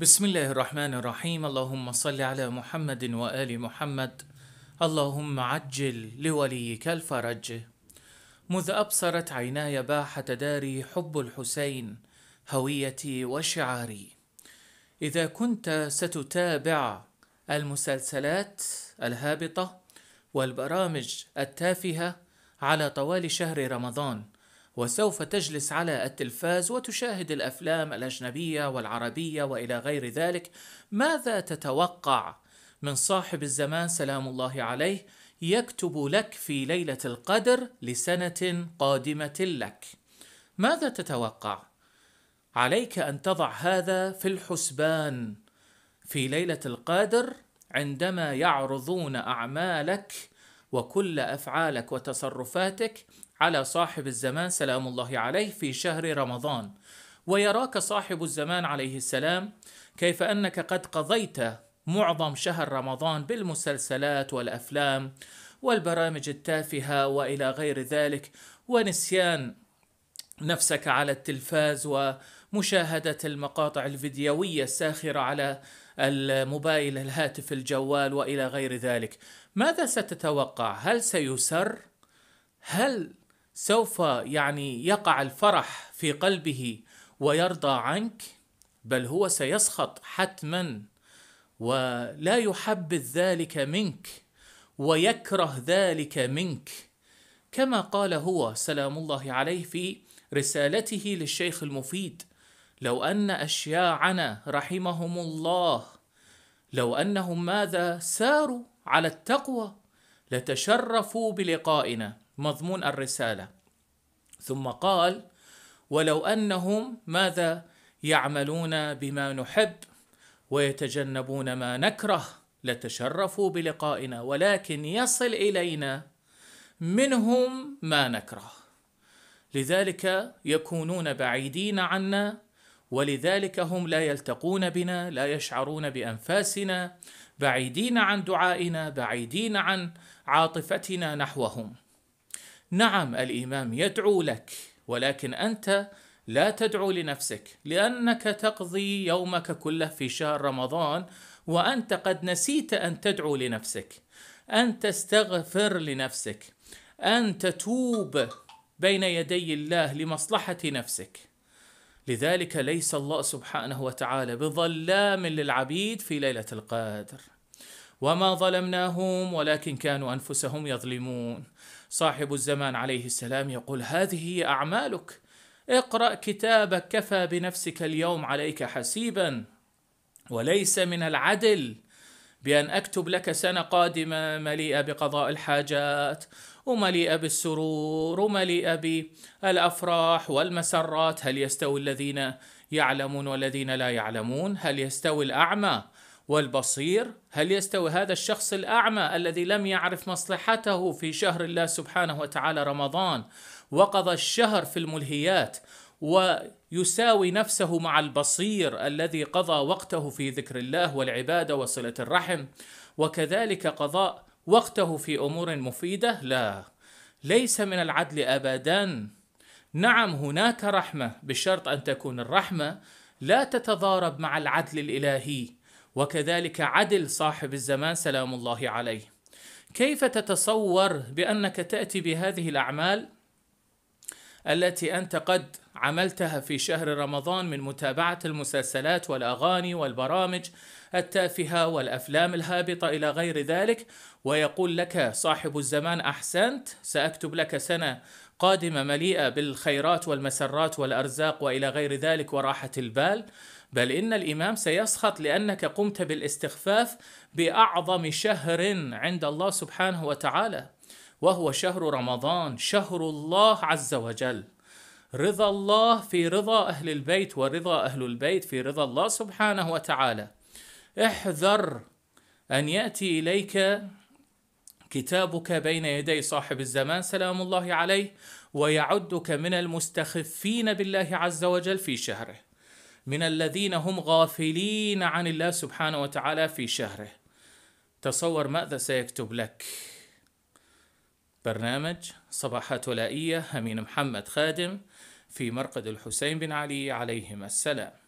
بسم الله الرحمن الرحيم اللهم صل على محمد وآل محمد اللهم عجل لوليك الفرج مذ أبصرت عيناي باحة داري حب الحسين هويتي وشعاري إذا كنت ستتابع المسلسلات الهابطة والبرامج التافهة على طوال شهر رمضان وسوف تجلس على التلفاز وتشاهد الافلام الاجنبيه والعربيه والى غير ذلك ماذا تتوقع من صاحب الزمان سلام الله عليه يكتب لك في ليله القدر لسنه قادمه لك ماذا تتوقع عليك ان تضع هذا في الحسبان في ليله القدر عندما يعرضون اعمالك وكل افعالك وتصرفاتك على صاحب الزمان سلام الله عليه في شهر رمضان ويراك صاحب الزمان عليه السلام كيف انك قد قضيت معظم شهر رمضان بالمسلسلات والافلام والبرامج التافهه والى غير ذلك ونسيان نفسك على التلفاز ومشاهده المقاطع الفيديويه الساخره على الموبايل الهاتف الجوال والى غير ذلك ماذا ستتوقع هل سيسر هل سوف يعني يقع الفرح في قلبه ويرضى عنك بل هو سيسخط حتما ولا يحبذ ذلك منك ويكره ذلك منك كما قال هو سلام الله عليه في رسالته للشيخ المفيد لو ان اشياعنا رحمهم الله لو انهم ماذا ساروا على التقوى لتشرفوا بلقائنا مضمون الرسالة ثم قال ولو أنهم ماذا يعملون بما نحب ويتجنبون ما نكره لتشرفوا بلقائنا ولكن يصل إلينا منهم ما نكره لذلك يكونون بعيدين عنا ولذلك هم لا يلتقون بنا لا يشعرون بانفاسنا بعيدين عن دعائنا بعيدين عن عاطفتنا نحوهم نعم الامام يدعو لك ولكن انت لا تدعو لنفسك لانك تقضي يومك كله في شهر رمضان وانت قد نسيت ان تدعو لنفسك ان تستغفر لنفسك ان تتوب بين يدي الله لمصلحه نفسك لذلك ليس الله سبحانه وتعالى بظلام للعبيد في ليله القدر وما ظلمناهم ولكن كانوا انفسهم يظلمون صاحب الزمان عليه السلام يقول هذه هي اعمالك اقرا كتابك كفى بنفسك اليوم عليك حسيبا وليس من العدل بان اكتب لك سنه قادمه مليئه بقضاء الحاجات ومليئه بالسرور ومليئه بالافراح والمسرات هل يستوي الذين يعلمون والذين لا يعلمون هل يستوي الاعمى والبصير هل يستوي هذا الشخص الأعمى الذي لم يعرف مصلحته في شهر الله سبحانه وتعالى رمضان وقضى الشهر في الملهيات ويساوي نفسه مع البصير الذي قضى وقته في ذكر الله والعبادة وصلة الرحم وكذلك قضاء وقته في أمور مفيدة لا ليس من العدل أبدا نعم هناك رحمة بشرط أن تكون الرحمة لا تتضارب مع العدل الإلهي وكذلك عدل صاحب الزمان سلام الله عليه كيف تتصور بانك تاتي بهذه الاعمال التي انت قد عملتها في شهر رمضان من متابعه المسلسلات والاغاني والبرامج التافهه والافلام الهابطه الى غير ذلك ويقول لك صاحب الزمان احسنت ساكتب لك سنه قادمه مليئه بالخيرات والمسرات والارزاق والى غير ذلك وراحه البال بل ان الامام سيسخط لانك قمت بالاستخفاف باعظم شهر عند الله سبحانه وتعالى وهو شهر رمضان شهر الله عز وجل رضا الله في رضا اهل البيت ورضا اهل البيت في رضا الله سبحانه وتعالى احذر ان ياتي اليك كتابك بين يدي صاحب الزمان سلام الله عليه ويعدك من المستخفين بالله عز وجل في شهره من الذين هم غافلين عن الله سبحانه وتعالى في شهره تصور ماذا سيكتب لك برنامج صباحات ولائية أمين محمد خادم في مرقد الحسين بن علي عليهما السلام